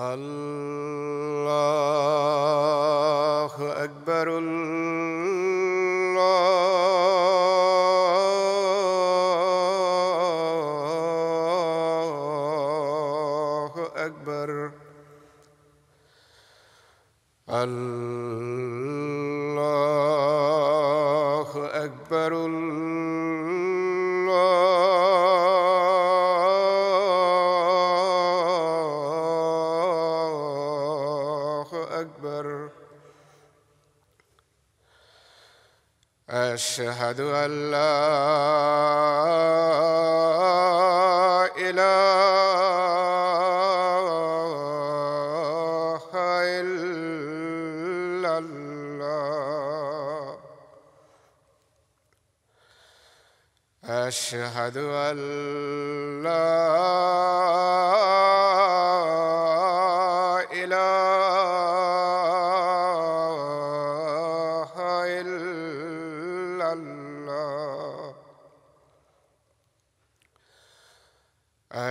Allah أشهد أن لا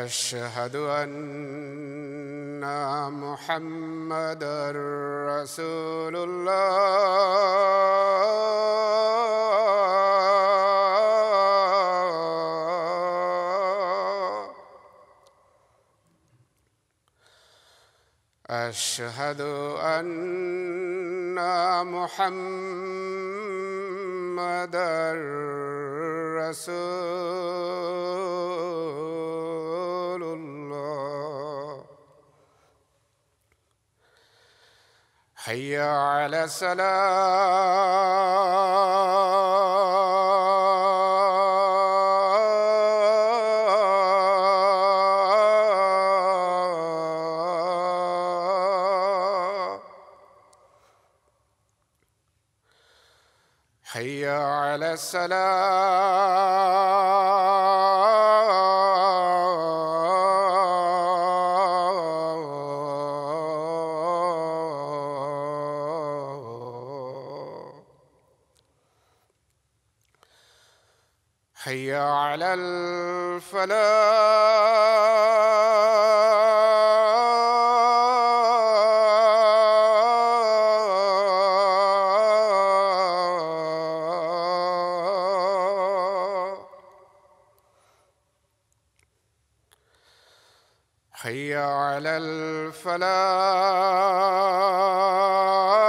أشهد ان محمد رسول الله اشهد ان محمد رسول حي على السلام حي على السلام حي على الفلاح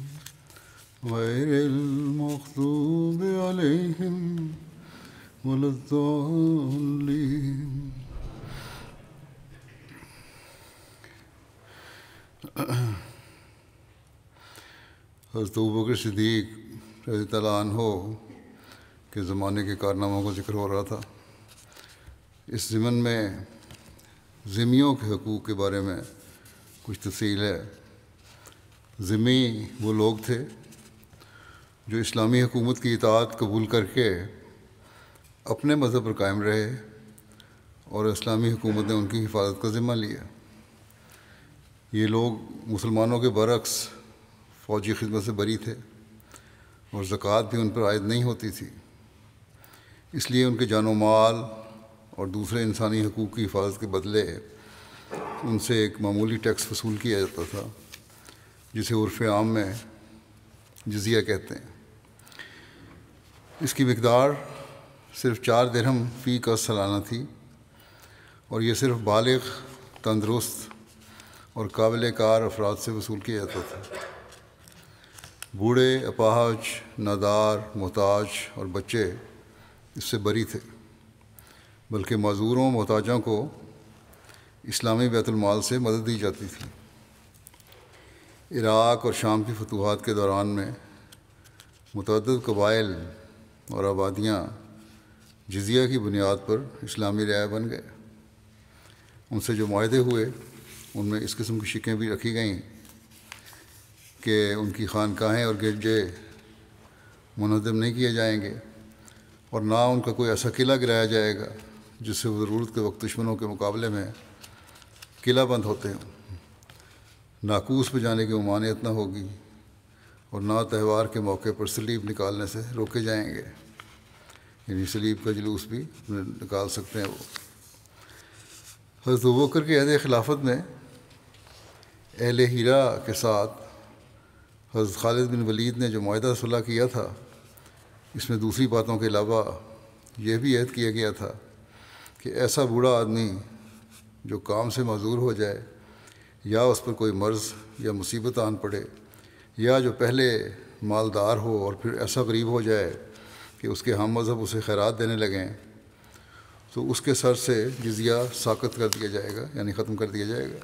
غير المغضوب عليهم ولا Siddique रजी तलान हो के ज़माने के कारनामों का जिक्र हो रहा था इस जिमन में ज़िमियों के हकूक़ के बारे में कुछ तफसील है ज़िमी वो लोग थे जो इस्लामी हुकूमत की इतात कबूल करके अपने मज़हब पर कायम रहे और इस्लामी हुकूमत ने उनकी हिफाजत का ज़िम्मा लिया ये लोग मुसलमानों के बरक्स फ़ौजी खिदमत से बरी थे और ज़क़़त भी उन पर आयद नहीं होती थी इसलिए उनके जानो माल और दूसरे इंसानी हकूक़ की हिफाजत के बदले उनसे एक मामूली टैक्स वसूल किया जाता था जिसे उर्फ़ आम में जजिया कहते हैं इसकी मकदार सिर्फ चार दरहम फ़ी का सालाना थी और ये सिर्फ बालग तंदरुस्त और काबिल कार अफराद से वसूल किया जाता था बूढ़े अपाहज नदार मोहताज और बच्चे इससे बरी थे बल्कि मज़ूरों मोहताजों को इस्लामी बैतुलमाल से मदद दी जाती थी इराक़ और शाम की फतूहत के दौरान में मतद कबाइल और आबादियाँ जजिया की बुनियाद पर इस्लामी रियाय बन गए उनसे जो माहे हुए उनमें इस किस्म की शिकें भी रखी गई कि उनकी खानकाहें और गिरजे मनहदम नहीं किए जाएंगे और ना उनका कोई ऐसा किला गिराया जाएगा जिससे वो ज़रूरत के वक्त दुश्मनों के मुकाबले में किला बंद होते हैं नाकूस पर जाने की ममानियत ना होगी और ना त्यौहार के मौके पर स्लीप निकालने से रोके जाएंगे यानी सलीब का जुलूस भी निकाल सकते हैं वो हजरत वक्र के अहद खिलाफत में अहल हीरा के साथ हजरत खालिद बिन वलीद ने जो माहा सुलह किया था इसमें दूसरी बातों के अलावा यह भी अहद किया गया था कि ऐसा बूढ़ा आदमी जो काम से मज़ूर हो जाए या उस पर कोई मर्ज़ या मुसीबत आन पड़े या जो पहले मालदार हो और फिर ऐसा गरीब हो जाए कि उसके हम मज़हब उसे खैरत देने लगे हैं तो उसके सर से जजिया साकत कर दिया जाएगा यानी ख़त्म कर दिया जाएगा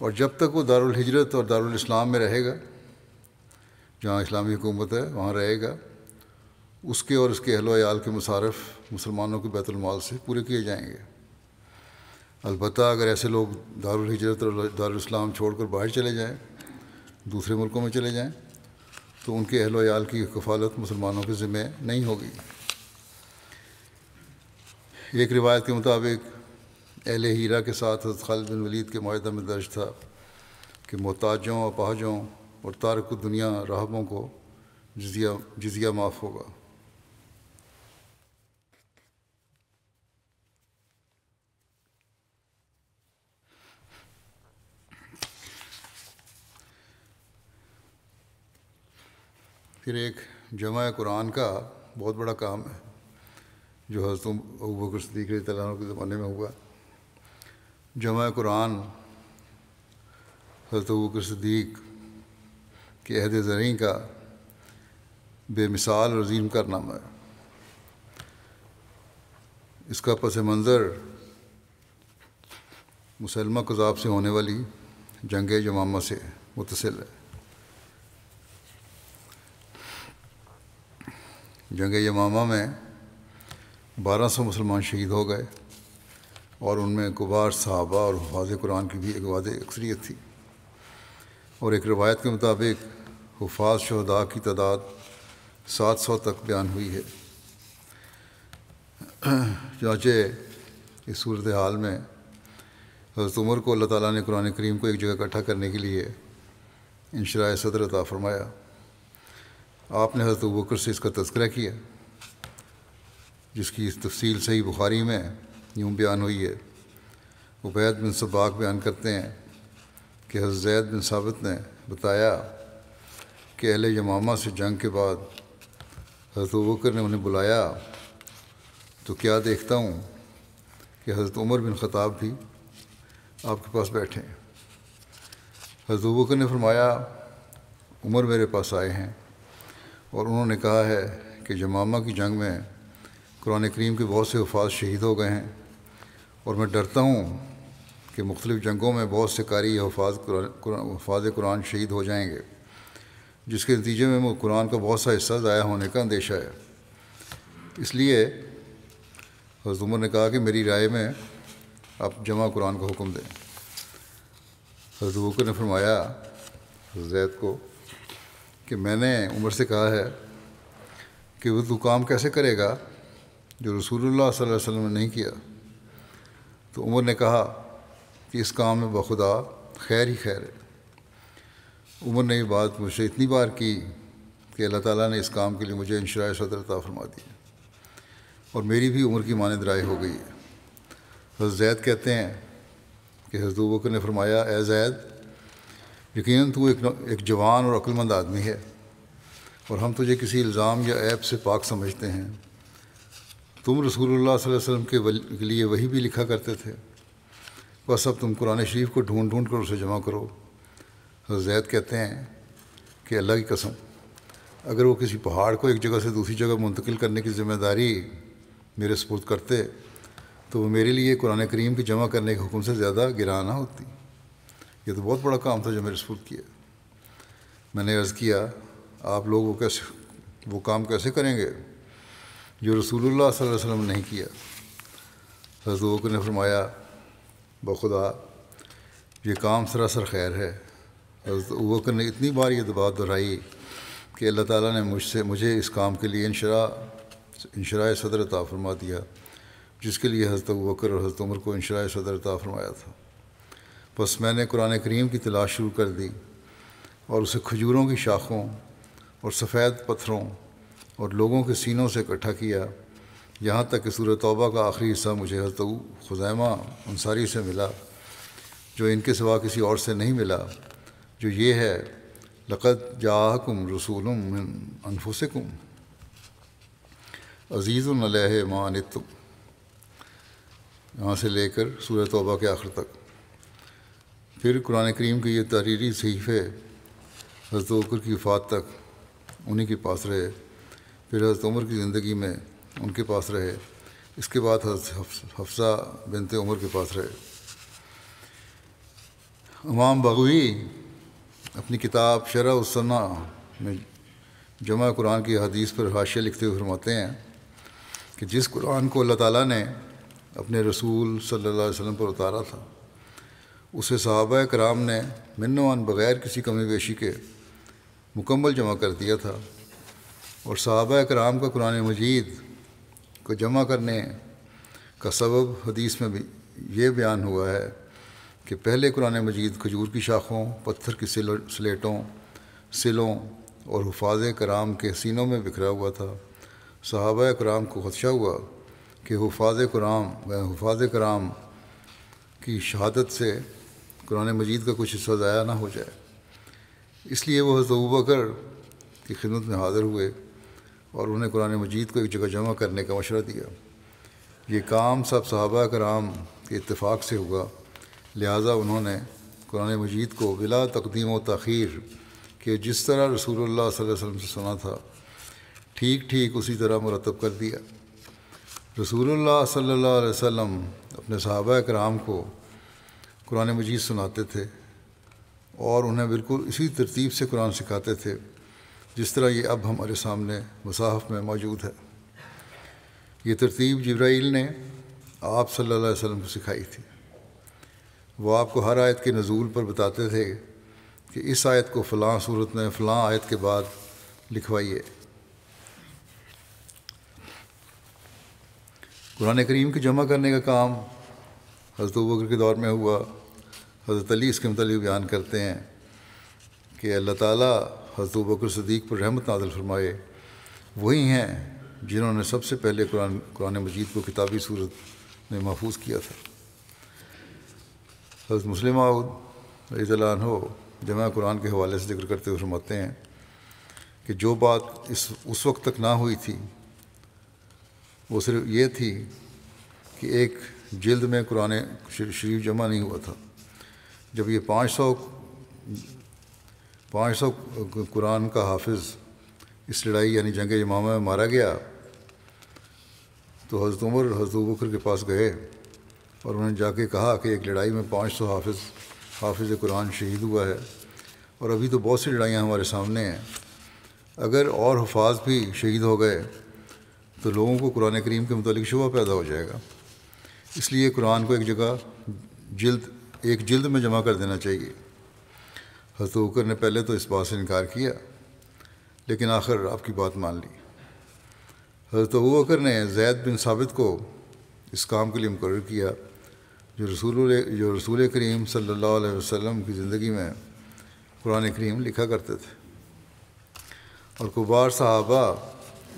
और जब तक वो दारुल हिजरत और दारुल इस्लाम में रहेगा जहाँ इस्लामी हुकूमत है वहाँ रहेगा उसके और उसके अहलोयाल के मुसारफ मुसलमानों के बैतुलमाल से पूरे किए जाएंगे अलबत् अगर ऐसे लोग दारुल हिजरत और दारुल इस्लाम छोड़कर बाहर चले जाएँ दूसरे मुल्कों में चले जाएँ तो उनके अहलोयाल की कफालत मुसलमानों के ज़िम्मे नहीं होगी एक रिवायत के मुताबिक अहल हीरा के साथ हज़रत खालिद बिन वलीद के माहे में दर्ज था कि मोहताजों अपाहजों और तारक दुनिया राहबों को जजिया जजिया माफ़ होगा फिर एक जमा कुरान का बहुत बड़ा काम है जो हजरत अबू बकर सदीक के ज़माने में हुआ जमा कुरान हजरत अबू बकर सदीक के अहद जरिए का बेमिसाल रजीम कारनामा है इसका पस मंज़र मुसलमा कज़ाब से होने वाली जंग जमामा से मुतसिल है जंग यमामा में 1200 मुसलमान शहीद हो गए और उनमें कुबार साहबा और हफाज कुरान की भी एक वाद अक्सरीत थी और एक रवायत के मुताबिक हफाज शहदा की तादाद 700 तक बयान हुई है चाँचे इस सूरत हाल में हज़रत उमर को अल्लाह ताला ने कुरान करीम को एक जगह इकट्ठा करने के लिए इन सदर सदरता फरमाया आपने हजरत बकर से इसका तस्करा किया जिसकी इस तफसील सही बुखारी में यूँ बयान हुई है उबैद बिन सबाक बयान करते हैं कि हजरत जैद बिन साबित ने बताया कि अहल यमामा से जंग के बाद हजरत बकर ने उन्हें बुलाया तो क्या देखता हूँ कि हज़रत उमर बिन ख़ताब भी आपके पास बैठे हैं हजरत बकर ने फरमाया उमर मेरे पास आए हैं और उन्होंने कहा है कि जमामा की जंग में कुरान करीम के बहुत से अफाज शहीद हो गए हैं और मैं डरता हूँ कि मुख्तलिफ़ जंगों में बहुत से कारी हफाज हफाज कुरान शहीद हो जाएंगे जिसके नतीजे में कुरान का बहुत सा हिस्सा ज़ाया होने का अंदेशा है इसलिए हजूमर ने कहा कि मेरी राय में आप जमा कुरान का हुक्म दें हजरत ने फरमाया जैद को कि मैंने उमर से कहा है कि वो तो काम कैसे करेगा जो रसूलुल्लाह सल्लल्लाहु अलैहि वसल्लम ने नहीं किया तो उमर ने कहा कि इस काम में बखुदा खैर ही खैर है उमर ने ये बात मुझसे इतनी बार की कि अल्लाह ताला ने इस काम के लिए मुझे इंशरा सदरता फरमा दी और मेरी भी उम्र की मानद राय हो गई है हज़रत जैद कहते हैं कि हजरत बकर ने फरमाया ए जैद यकीन तू एक एक जवान और अक्लमंद आदमी है और हम तुझे किसी इल्ज़ाम या ऐप से पाक समझते हैं तुम रसूलुल्लाह वसल्लम के, लिए वही भी लिखा करते थे बस अब तुम कुरान शरीफ को ढूंढ ढूंढ कर उसे जमा करो जैद कहते हैं कि अल्लाह की कसम अगर वो किसी पहाड़ को एक जगह से दूसरी जगह मुंतकिल करने की ज़िम्मेदारी मेरे सपूत करते तो वो मेरे लिए कुरान करीम की जमा करने के हुक्म से ज़्यादा गिराना होती ये तो बहुत बड़ा काम था जो मेरे स्पूत किया मैंने अर्ज़ किया आप लोग वो कैसे वो काम कैसे करेंगे जो रसूलुल्लाह सल्लल्लाहु अलैहि वसल्लम नहीं किया हजूक ने फरमाया बखुदा ये काम सरासर खैर है हजरत ने इतनी बार ये दबा दोहराई कि अल्लाह ताला ने मुझसे मुझे इस काम के लिए इनशरा इनशरा सदर ता फरमा दिया जिसके लिए हजरत बकर और हजरत उमर को इनशरा सदर फरमाया था बस मैंने कुरान करीम की तलाश शुरू कर दी और उसे खजूरों की शाखों और सफ़ेद पत्थरों और लोगों के सीनों से इकट्ठा किया यहाँ तक कि सूरत तौबा का आखिरी हिस्सा मुझे हजरत खुजैमा अंसारी से मिला जो इनके सिवा किसी और से नहीं मिला जो ये है लक़त जाकुम रसूल अनफुसकुम अज़ीज़ुल मानतुम यहाँ से लेकर सूरत तौबा के आखिर तक फिर कुरान करीम के ये तहरीरी सहीफ़े हज़रत उमर की फ़ात तक उन्हीं के पास रहे फिर हज़रत उमर की ज़िंदगी में उनके पास रहे इसके बाद हजरत हफ्सा बनते उमर के पास रहे इमाम बगवी अपनी किताब शरा उसना में जमा कुरान की हदीस पर हाशिया लिखते हुए फरमाते हैं कि जिस कुरान को अल्लाह ताला ने अपने रसूल सल्लल्लाहु अलैहि वसल्लम पर उतारा था उसे सहाबा कराम ने मन्नवान बग़ैर किसी कमी पेशी के मुकम्मल जमा कर दिया था और सहाबा कराम का कुरान मजीद को जमा करने का सबब हदीस में भी ये बयान हुआ है कि पहले कुरान मजीद खजूर की शाखों पत्थर की स्लेटों सिलों और हफाज कराम के सीनों में बिखरा हुआ था सहाबा कराम को खदशा हुआ कि हफाज कराम हफाज कराम की शहादत से कुरान मजीद का कुछ हिस्सा ज़ाया ना हो जाए इसलिए वह हज़रत बकर की खिदमत में हाज़िर हुए और उन्हें कुरान मजीद को एक जगह जमा करने का मशवरा दिया ये काम सब सहाबा कराम के इतफ़ाक़ से हुआ लिहाजा उन्होंने कुरान मजीद को बिला तकदीम व तखीर के जिस तरह रसूल वसम से सुना था ठीक ठीक उसी तरह मुरतब कर दिया रसूल सल्ला वसम अपने सहाबा कराम को कुरान मजीद सुनाते थे और उन्हें बिल्कुल इसी तरतीब से कुरान सिखाते थे जिस तरह ये अब हमारे सामने मुसाहफ में मौजूद है ये तरतीब जब्राइल ने आप सल्लल्लाहु अलैहि वसल्लम को सिखाई थी वो आपको हर आयत के नज़ूल पर बताते थे कि इस आयत को फ़लाँ सूरत में फ़लाँ आयत के बाद लिखवाइए कुरान करीम के जमा करने का काम हजरत बकर के दौर में हुआ हज़रत अली इसके मतलब बयान करते हैं कि अल्लाह ताला हजरत बकर सदीक पर रहमत नाजल फरमाए वही हैं जिन्होंने सबसे पहले कुरान कुरान मजीद को किताबी सूरत में महफूज किया था हजरत मुस्लिम रजीन हो जमा कुरान के हवाले से जिक्र करते हुए फरमाते हैं कि जो बात इस उस वक्त तक ना हुई थी वो सिर्फ ये थी कि एक जल्द में कुरान शरीफ जमा नहीं हुआ था जब ये पाँच सौ पाँच सौ कुरान का हाफिज़ इस लड़ाई यानी जंग इमामा में मारा गया तो हज़रत उमर हज़रत बकर के पास गए और उन्होंने जाके कहा कि एक लड़ाई में पाँच सौ हाफिज़ हाफिज़ कुरान शहीद हुआ है और अभी तो बहुत सी लड़ाइयाँ हमारे सामने हैं अगर और हफाज भी शहीद हो गए तो लोगों को कुरान करीम के मतलब शुभ पैदा हो जाएगा इसलिए कुरान को एक जगह जल्द एक जिल्द में जमा कर देना चाहिए हजरत ने पहले तो इस बात से इनकार किया लेकिन आखिर आपकी बात मान ली हजरत बकर ने जैद बिन साबित को इस काम के लिए मुकर किया जो रसूल जो रसूल करीम सल्लल्लाहु अलैहि वसल्लम की ज़िंदगी में कुरान करीम लिखा करते थे और कुबार साहबा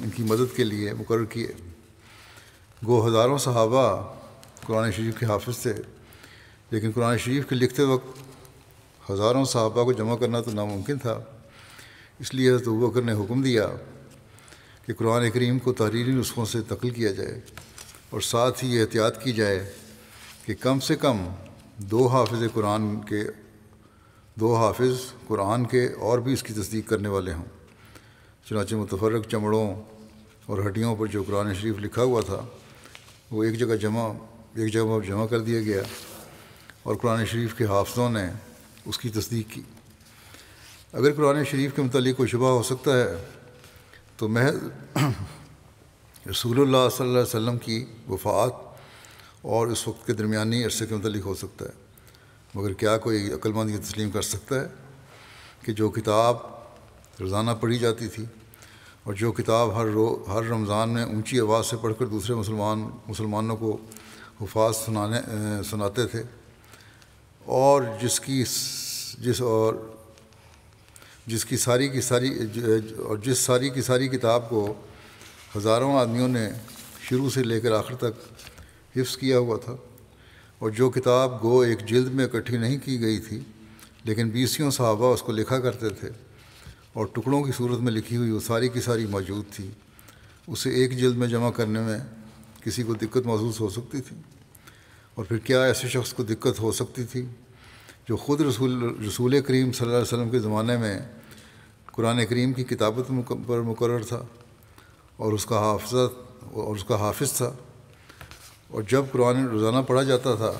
इनकी मदद के लिए मुकर किए गो हज़ारों सहाबा कुरान शरीफ के हाफ थे लेकिन कुरान शरीफ के लिखते वक्त हज़ारों साहबा को जमा करना तो नामुमकिन था इसलिए हजरत बकर ने हुक्म दिया कि कुरान करीम को तहरीरी नुस्खों से तकल किया जाए और साथ ही एहतियात की जाए कि कम से कम दो हाफिज़ कुरान के दो हाफिज़ कुरान के और भी इसकी तस्दीक करने वाले हों चुनाचे मुतफरक चमड़ों और हड्डियों पर जो कुरान शरीफ लिखा हुआ था वो एक जगह जमा एक जगह जमा कर दिया गया और कुरान शरीफ के हाफजों ने उसकी तस्दीक की अगर कुरान शरीफ के मतलब कोई शुबा हो सकता है तो महज रसूल सल्ला की वफ़ात और उस वक्त के दरमिया अरसे के मतलब हो सकता है मगर क्या कोई अक्लमंद ये तस्लीम कर सकता है कि जो किताब रोज़ाना पढ़ी जाती थी और जो किताब हर रो हर रमज़ान में ऊँची आवाज़ से पढ़ कर दूसरे मुसलमान मुसलमानों को हफाज सुनाने सुनाते थे और जिसकी जिस और जिसकी सारी की सारी और जिस सारी की सारी किताब को हज़ारों आदमियों ने शुरू से लेकर आखिर तक हिफ्स किया हुआ था और जो किताब गो एक जिल्द में इकट्ठी नहीं की गई थी लेकिन बीसियों साहबा उसको लिखा करते थे और टुकड़ों की सूरत में लिखी हुई वो सारी की सारी मौजूद थी उसे एक जल्द में जमा करने में किसी को दिक्कत महसूस हो सकती थी और फिर क्या ऐसे शख्स को दिक्कत हो सकती थी जो ख़ुद रसूल रसूल करीम सल्लल्लाहु अलैहि वसल्लम के ज़माने में कुरान करीम की किताबत पर मुकर था और उसका हाफजा और उसका हाफिज था और जब कुरान रोज़ाना पढ़ा जाता था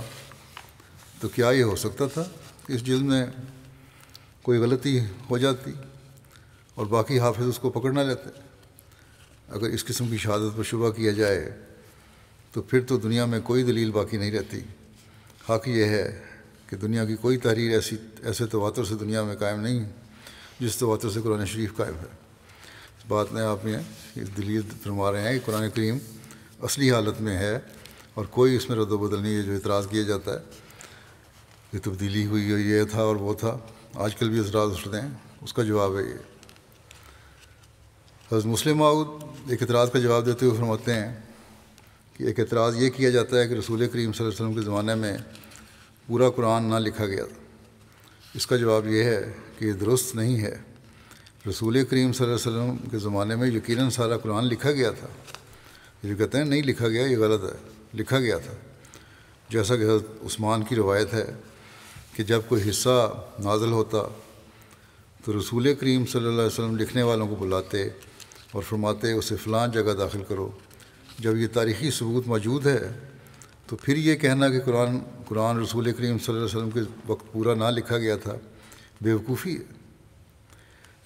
तो क्या ये हो सकता था इस जिल्म में कोई गलती हो जाती और बाकी हाफिज उसको पकड़ ना लेते अगर इस किस्म की शहादत पर शुबा किया जाए तो फिर तो दुनिया में कोई दलील बाकी नहीं रहती हक ये है कि दुनिया की कोई तहरीर ऐसी ऐसे तवातर से दुनिया में कायम नहीं जिस तवातर से कुरान शरीफ कायम है इस बात में आप ये दलील फरमा रहे हैं कि कुरान करीम असली हालत में है और कोई इसमें रद्द बदल नहीं है जो इतराज़ किया जाता है ये तब्दीली हुई है ये था और वो था आजकल भी उठ उठते हैं उसका जवाब है ये हज़ मुस्लिम आउद एक इतराज़ का जवाब देते हुए फरमाते हैं कि एक एतराज़ ये किया जाता है कि रसूल करीम वसल्लम के ज़माने में पूरा कुरान ना लिखा गया इसका जवाब यह है कि ये दुरुस्त नहीं है रसूल करीम वसल्लम के ज़माने में यकीन सारा कुरान लिखा गया था ये कहते हैं नहीं लिखा गया ये गलत है लिखा गया था जैसा कि उस्मान की रवायत है कि जब कोई हिस्सा नाजल होता तो रसूल करीम सल्लल्लाहु अलैहि वसल्लम लिखने वालों को बुलाते और फरमाते उसे फ़लाँ जगह दाखिल करो जब ये तारीख़ी सबूत मौजूद है तो फिर ये कहना कि कुरान कुरान रसूल करीम वसल्लम के वक्त पूरा ना लिखा गया था बेवकूफ़ी है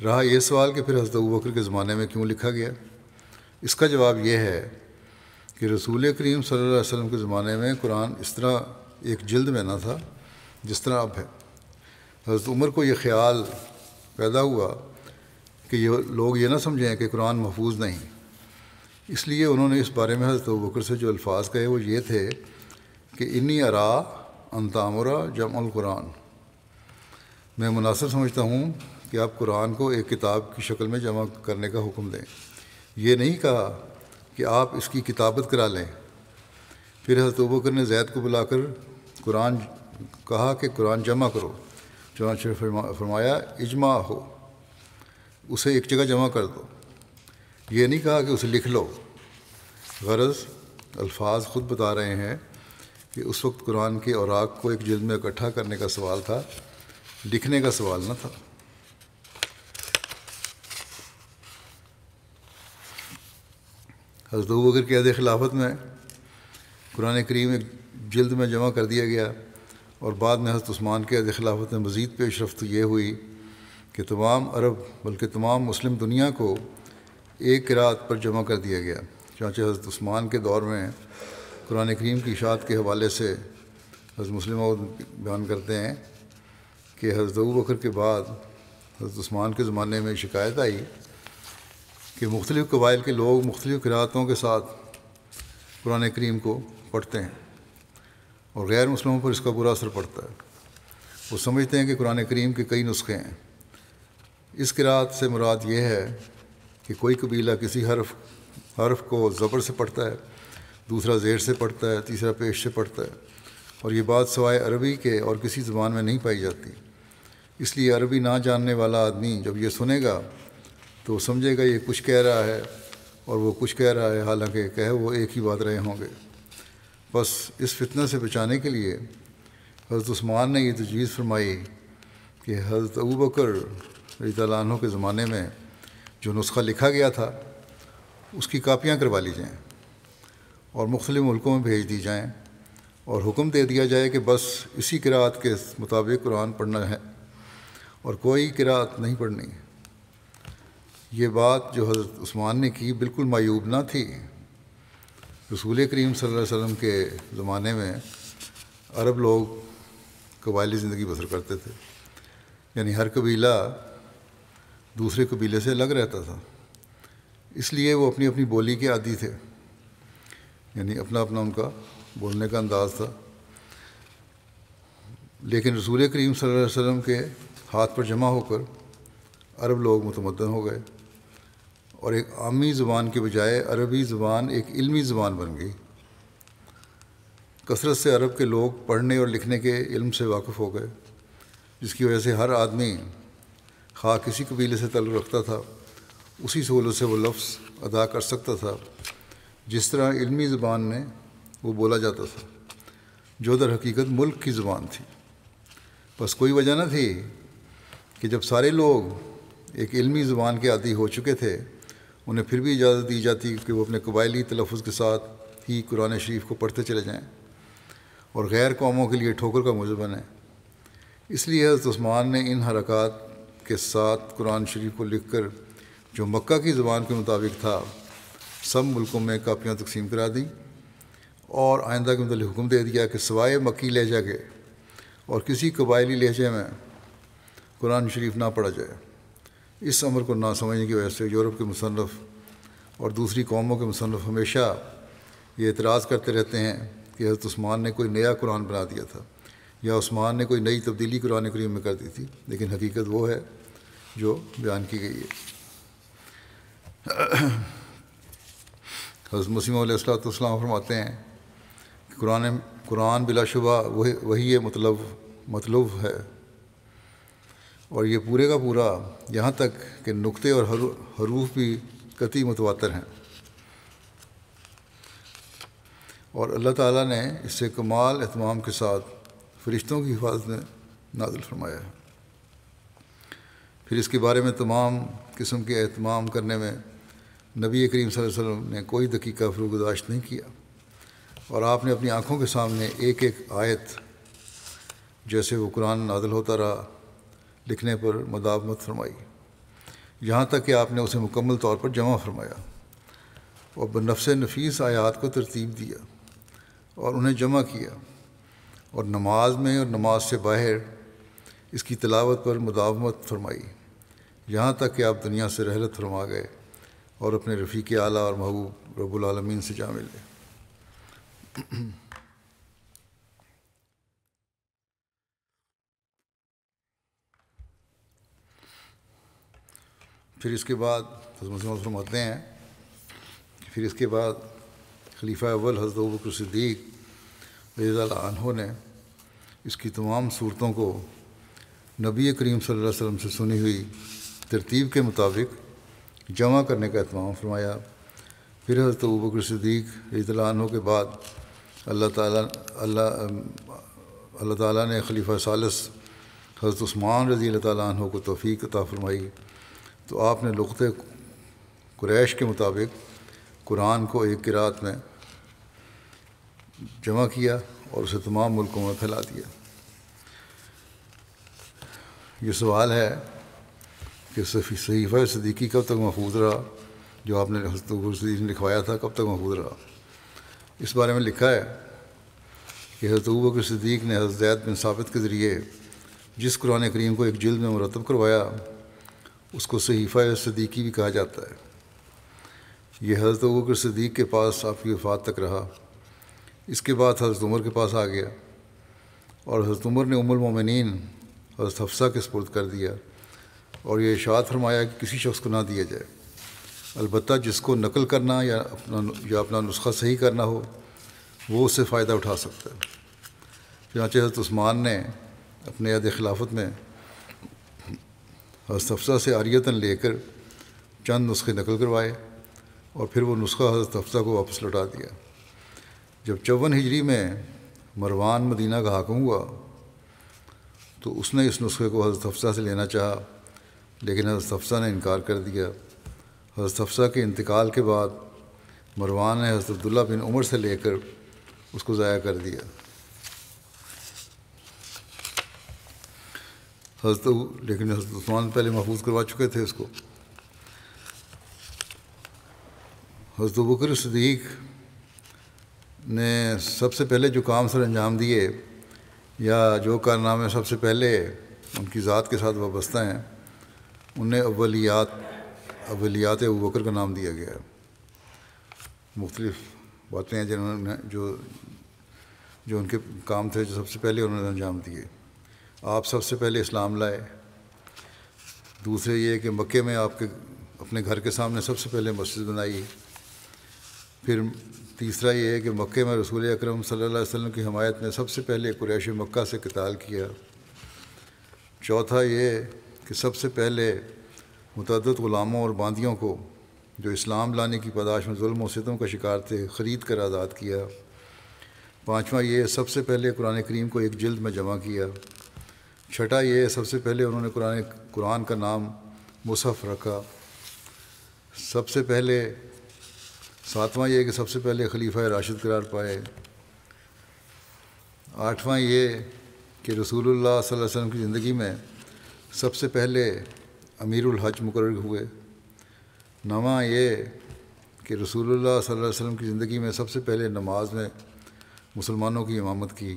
रहा यह सवाल कि फिर हजरत बकर के ज़माने में क्यों लिखा गया इसका जवाब यह है कि रसूल करीम वसल्लम के ज़माने में कुरान इस तरह एक जल्द में ना था जिस तरह अब है हज़रत उमर को ये ख्याल पैदा हुआ कि ये लोग ये ना समझें कि कुरान महफूज नहीं इसलिए उन्होंने इस बारे में हज़रत बकर से जो अल्फाज कहे वो ये थे कि इन्नी अरा अनतामरा जमल कुरान मैं मुनासिब समझता हूँ कि आप कुरान को एक किताब की शक्ल में जमा करने का हुक्म दें ये नहीं कहा कि आप इसकी किताबत करा लें फिर हज़रत बकर ने जैद को बुलाकर कुरान कहा कि कुरान जमा करो चुनाच फरमाया इजमा हो उसे एक जगह जमा कर दो ये नहीं कहा कि उसे लिख लो गरज अल्फाज ख़ुद बता रहे हैं कि उस वक्त कुरान के औराक को एक जिल्द में इकट्ठा करने का सवाल था लिखने का सवाल ना था हजरत बकर की अद खिलाफत में कुरान करीम एक जल्द में जमा कर दिया गया और बाद में हजरत उस्मान के अद खिलाफत में मज़ीद पेशरफ तो ये हुई कि तमाम अरब बल्कि तमाम मुस्लिम दुनिया को एक रात पर जमा कर दिया गया चाँचे हज़रत उस्मान के दौर में कुरान करीम की इशात के हवाले से हज़रत मुस्लिम बयान करते हैं कि हज़रत बकर के बाद हज़रत उस्मान के ज़माने में शिकायत आई कि मुख्तलिफ़ कबाइल के लोग मुख्तलिफ़ किरातों के साथ कुरान करीम को पढ़ते हैं और गैर मुस्लिमों पर इसका बुरा असर पड़ता है वो समझते हैं कि कुरान करीम के कई नुस्खे हैं इस किरात से मुराद ये है कि कोई कबीला किसी हरफ हरफ को ज़बर से पढ़ता है दूसरा ज़ेर से पढ़ता है तीसरा पेश से पढ़ता है और ये बात सवाए अरबी के और किसी ज़बान में नहीं पाई जाती इसलिए अरबी ना जानने वाला आदमी जब ये सुनेगा तो समझेगा ये कुछ कह रहा है और वो कुछ कह रहा है हालांकि कहे वो एक ही बात रहे होंगे बस इस फितना से बचाने के लिए हज़रत उस्मान ने ये तजवीज़ फरमाई कि हज़रत अबू बकर रजीत के ज़माने में जो नुस्खा लिखा गया था उसकी कापियाँ करवा ली जाएँ और मुख्तलि मुल्कों में भेज दी जाएँ और हुक्म दे दिया जाए कि बस इसी किरात के मुताबिक कुरान पढ़ना है और कोई किरात नहीं पढ़नी है ये बात जो हज़रत उस्मान ने की बिल्कुल मायूब ना थी रसूल करीम वसल्लम के ज़माने में अरब लोग कबायली ज़िंदगी बसर करते थे यानी हर कबीला दूसरे कबीले से अलग रहता था इसलिए वो अपनी अपनी बोली के आदि थे यानी अपना अपना उनका बोलने का अंदाज़ था लेकिन रसूल करीम वसल्लम के हाथ पर जमा होकर अरब लोग मुतमदन हो गए और एक आमी ज़बान के बजाय अरबी ज़बान एक इल्मी ज़बान बन गई कसरत से अरब के लोग पढ़ने और लिखने के इल्म से वाकफ़ हो गए जिसकी वजह से हर आदमी खा हाँ, किसी कबीले से तल्लु रखता था उसी सहूलत से वो लफ्ज़ अदा कर सकता था जिस तरह इलमी ज़बान में वो बोला जाता था जो दर हकीकत मुल्क की ज़बान थी बस कोई वजह न थी कि जब सारे लोग एक इलमी ज़बान के आदि हो चुके थे उन्हें फिर भी इजाज़त दी जाती कि वह अपने कबायली तलफ़ के साथ ही कुरान शरीफ को पढ़ते चले जाएँ और गैर कौमों के लिए ठोकर का मुजह बने इसलिए हज़रत ने इन हरकत के साथ कुरान शरीफ को लिख कर जो मक्का की ज़बान के मुताबिक था सब मुल्कों में कापियाँ तकसीम करा दी और आइंदा के मतलब हुक्म दे दिया कि सवाए मक्की लहजा के और किसी कबायली लहजे में कुरान शरीफ ना पढ़ा जाए इस अमर को ना समझने की वजह से यूरोप के मुसनफ़ और दूसरी कौमों के मुसनफ़ हमेशा ये एतराज़ करते रहते हैं कि हज़रत उस्मान ने कोई नया कुरान बना दिया था या उस्मान ने कोई नई तब्दीली कुरान करीम में कर दी थी लेकिन हकीकत वो है जो बयान की गई है हज़रत मसीम फरमाते हैं कि कुरान कुरान बिलाशुबा वही वही ये मतलब मतलूब है और ये पूरे का पूरा यहाँ तक कि नुक्ते और हरूफ भी कति मतवातर हैं और अल्लाह ताला ने इससे कमाल अहतमाम के साथ फरिश्तों की हिफाजत में नाजिल फरमाया है फिर इसके बारे में तमाम किस्म के अहतमाम करने में नबी करीम वसल्लम ने कोई दकीका फरूगदाश्त नहीं किया और आपने अपनी आँखों के सामने एक एक आयत जैसे वो कुरान नादल होता रहा लिखने पर मदामत फरमाई यहाँ तक कि आपने उसे मुकम्मल तौर पर जमा फरमाया और बनफ्स नफीस आयात को तरतीब दिया और उन्हें जमा किया और नमाज में और नमाज से बाहर इसकी तलावत पर मदामत फरमाई यहाँ तक कि आप दुनिया से रहलत फरमा गए और अपने रफ़ीक आला और महबूब रबालमीन से जा मिले फिर इसके बाद फरमाते हैं फिर इसके बाद खलीफा अव्वल हज़रत बकर सिद्दीक रज़ानहों ने इसकी तमाम सूरतों को नबी करीम सल्लल्लाहु अलैहि वसल्लम से सुनी हुई तरतीब के मुताबिक जमा करने का अहतमाम फरमाया फिर हज़रत बकर सदीक इतलानों के बाद अल्लाह ताला अल्लाह अल्लाह ताला ने खलीफा सालस हज़रत उस्मान रज़ी तहों को तोफ़ी अता फरमाई तो आपने लगत कुरैश के मुताबिक कुरान को एक किरात में जमा किया और उसे तमाम मुल्कों में फैला दिया ये सवाल है कि सफ़ी सही सदीकी कब तक महफूज रहा जो आपने सदीक ने लिखवाया था कब तक महफूज रहा इस बारे में लिखा है कि हजरत बकर सदीक ने हजैत बिन साबित के ज़रिए जिस कुरान करीम को एक जल्द में मरतब करवाया उसको सहीफ़ा सदीकी भी कहा जाता है यह हज़रत बकर सदीक के पास आपकी वफात तक रहा इसके बाद हज़रत उमर के पास आ गया और हज़रत उमर ने उमर मोमिन हज़रत हफ्सा के सपुर्द कर दिया और ये इशात फरमाया कि किसी शख्स को ना दिया जाए अलबत् जिसको नकल करना या अपना या अपना नुस्खा सही करना हो वो उससे फ़ायदा उठा सकता है चनाचे हजरत ऊस्मान ने अपने याद खिलाफत में हजरत अफसा से आरियतन लेकर चंद नुस्खे नकल करवाए और फिर वो नुस्खा हजरत अफसा को वापस लौटा दिया जब चौवन हिजरी में मरवान मदीना का हाकम हुआ तो उसने इस नुस्खे को हजरत अफसा से लेना चाहा लेकिन हज़रत हफ्सा ने इनकार कर दिया हज़रत हफ्सा के इंतकाल के बाद मरवान ने हज़रत अब्दुल्ला बिन उमर से लेकर उसको ज़ाया कर दिया हज़रत लेकिन हज़रत उस्मान पहले महफूज करवा चुके थे उसको हज़रत बकर सदीक ने सबसे पहले जो काम सर अंजाम दिए या जो कारनामे सबसे पहले उनकी ज़ात के साथ वाबस्ता हैं उन्हें अवलियात अवलियात अबूबकर का नाम दिया गया है मुख्तलिफ बातें हैं जिन्होंने जो जो उनके काम थे जो सबसे पहले उन्होंने अंजाम दिए आप सबसे पहले इस्लाम लाए दूसरे ये कि मक्के में आपके अपने घर के सामने सबसे पहले मस्जिद बनाई फिर तीसरा ये है कि मक्के में रसूल अकरम सल्लल्लाहु अलैहि वसल्लम की हमायत में सबसे पहले कुरैश मक्का से कताल किया चौथा ये कि सबसे पहले मतद ग़ुलामों और बंदियों को जो इस्लाम लाने की पदाश में म सितम का शिकार थे ख़रीद कर आज़ाद किया पाँचवा ये सबसे पहले कुरान करीम को एक जल्द में जमा किया छठा ये सबसे पहले उन्होंने कुरान कुरान का नाम मुसफ़ रखा सबसे पहले सातवां ये कि सबसे पहले खलीफा राशिद करार पाए आठवां ये कि रसूलुल्लाह सल्लल्लाहु अलैहि वसल्लम की ज़िंदगी में सबसे पहले अमीरुल हज मुकर हुए नवा ये कि रसूलुल्लाह सल्लल्लाहु अलैहि वसल्लम की ज़िंदगी में सबसे पहले नमाज ने मुसलमानों की इमामत की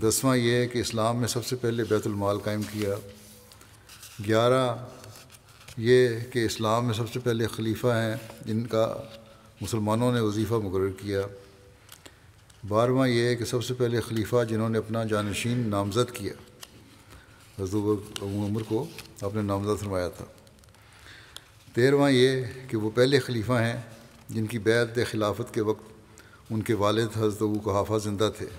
दसवां ये कि इस्लाम में सबसे पहले बैतुलमाल कायम किया ग्यारह ये कि इस्लाम में सबसे पहले खलीफा हैं जिनका मुसलमानों ने वजीफ़ा मुकर किया बारहवा ये कि सबसे पहले खलीफा जिन्होंने अपना जानशीन नामज़द किया हजूर उमर को अपने नामजद फरमाया था तेरवा ये कि वह पहले खलीफा हैं जिनकी बैत खिलाफत के वक्त उनके वालद हजरत अबू कहाफ़ा ज़िंदा थे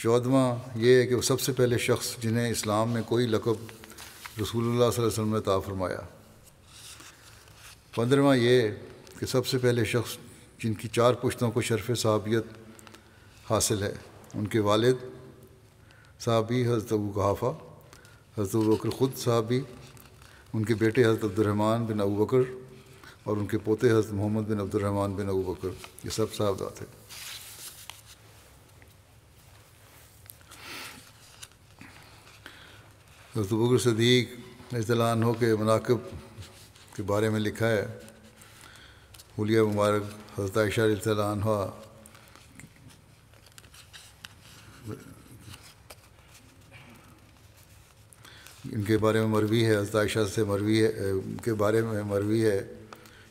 चौदवा ये है कि वह सबसे पहले शख्स जिन्हें इस्लाम में कोई लकब रसूलुल्लाह वसल्लम ने ता फरमाया पंद्रवा ये कि सबसे पहले शख्स जिनकी चार पुश्तों को शरफ़ सहाबियत हासिल है उनके वालद साहबी हज़रत अबू कहाफ़ा हज़रत अबू ख़ुद साहबी उनके बेटे हज़रत अब्दुलरहमान बिन अबू बकर और उनके पोते हज़रत मोहम्मद बिन अब्दुलरहमान बिन अबू बकर ये सब साहबा थे हज़रत बकर सदीक इजलानों के मनाकब के बारे में लिखा है हुलिया मुबारक हज़रत आयशा इनके बारे में मरवी है अजदाइशा से मरवी है के बारे में मरवी है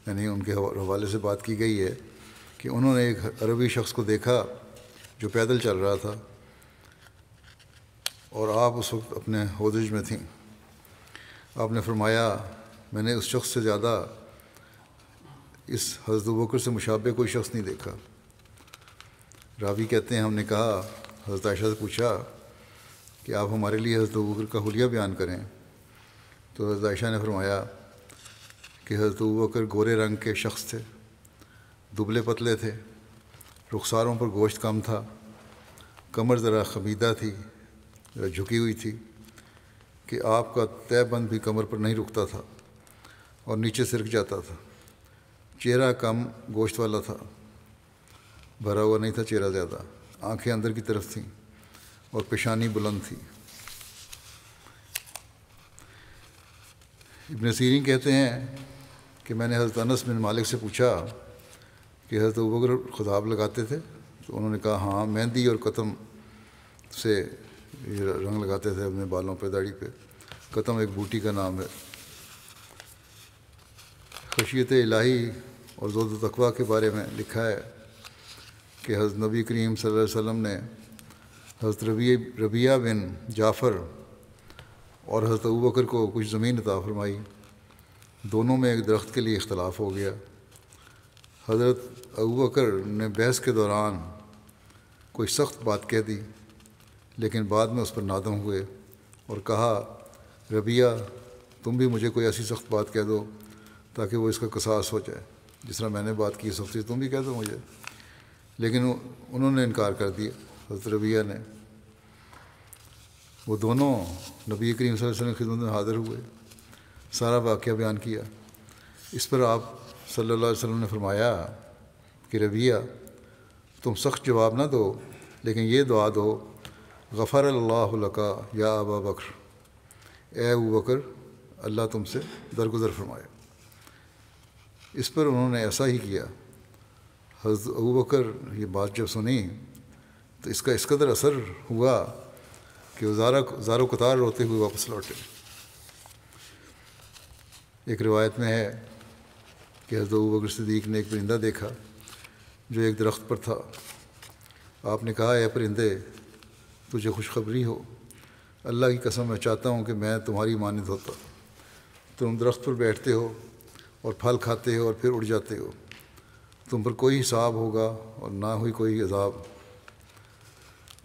यानी उनके हवाले से बात की गई है कि उन्होंने एक अरबी शख्स को देखा जो पैदल चल रहा था और आप उस वक्त अपने हदज में थी आपने फरमाया मैंने उस शख्स से ज़्यादा इस हजद बकर से मुशाबे कोई शख्स नहीं देखा रावी कहते हैं हमने कहा हजरत आयशा से पूछा कि आप हमारे लिए हज़रत बकर का हुलिया बयान करें तो हज़रत ने फरमाया कि हज़रत बकर गोरे रंग के शख्स थे दुबले पतले थे रुखसारों पर गोश्त कम था कमर ज़रा खमीदा थी ज़रा झुकी हुई थी कि आपका तय बंद भी कमर पर नहीं रुकता था और नीचे सिरक जाता था चेहरा कम गोश्त वाला था भरा हुआ नहीं था चेहरा ज़्यादा आंखें अंदर की तरफ थीं और पेशानी बुलंद थी इबन सीरी कहते हैं कि मैंने हज़रत अनस बिन मालिक से पूछा कि हज़रत बकर खुदाब लगाते थे तो उन्होंने कहा हाँ मेहंदी और कतम से रंग लगाते थे अपने बालों पर दाढ़ी पे कतम एक बूटी का नाम है खशियत इलाही और जोद तकवा के बारे में लिखा है कि हज़रत नबी करीम सल्लल्लाहु अलैहि वसल्लम ने हज़रत रबी रबिया बिन जाफ़र और हज़रत अबू बकर को कुछ ज़मीन अता फरमाई दोनों में एक दरख्त के लिए इख्तलाफ हो गया हज़रत अबू बकर ने बहस के दौरान कोई सख्त बात कह दी लेकिन बाद में उस पर नादम हुए और कहा रबिया तुम भी मुझे कोई ऐसी सख्त बात कह दो ताकि वो इसका कसास हो जाए जिस तरह मैंने बात की सख्ती तुम भी कह दो मुझे लेकिन उन्होंने इनकार कर दिया हजरत रबिया ने वो दोनों नबी करीम वसल्लम की खिदमत में हाज़िर हुए सारा वाक्य बयान किया इस पर आप सल्ला वसम ने फरमाया कि रबिया तुम सख्त जवाब ना दो लेकिन ये दुआ दो गफ़र अल्लाका या अबा बकर ए अबू बकर अल्लाह तुमसे दरगुजर फरमाया इस पर उन्होंने ऐसा ही किया हज़रत अबू बकर बात जब सुनी तो इसका इस कदर असर हुआ कि वो ज़ारा ज़ारो कतार रोते हुए वापस लौटे एक रिवायत में है कि हजरत बकर सदीक ने एक परिंदा देखा जो एक दरख्त पर था आपने कहा ऐ परिंदे तुझे खुशखबरी हो अल्लाह की कसम मैं चाहता हूँ कि मैं तुम्हारी मानद होता तुम दरख्त पर बैठते हो और फल खाते हो और फिर उड़ जाते हो तुम पर कोई हिसाब होगा और ना ही कोई अजाब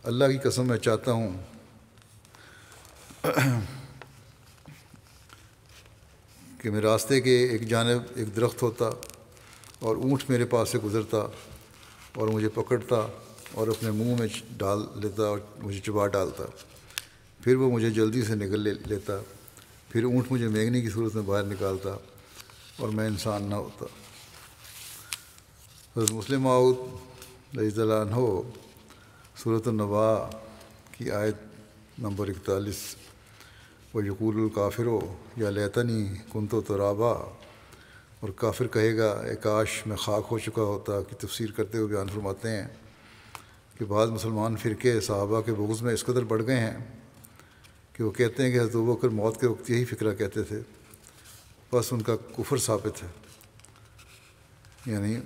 अल्लाह की कसम मैं चाहता हूँ कि मैं रास्ते के एक जानब एक दरख्त होता और ऊँट मेरे पास से गुज़रता और मुझे पकड़ता और अपने मुंह में डाल लेता और मुझे चुबा डालता फिर वो मुझे जल्दी से निकल ले, लेता फिर ऊँट मुझे मेघने की सूरत में बाहर निकालता और मैं इंसान ना होता मुस्लिम आउद हो सूरत नवा की आयत नंबर इकतालीस व यकूलकाफिरो या लेतनी कुंतो तराबा और काफिर कहेगा ए काश में खाक हो चुका होता कि तफसीर करते हुए बयान फरमाते हैं कि बाद मुसलमान फ़िरके साहबा के बगज़ में इस कदर बढ़ गए हैं कि वो कहते हैं कि हजूब बकर मौत के वक्त यही फ़िक्र कहते थे बस उनका कुफर साबित है यानी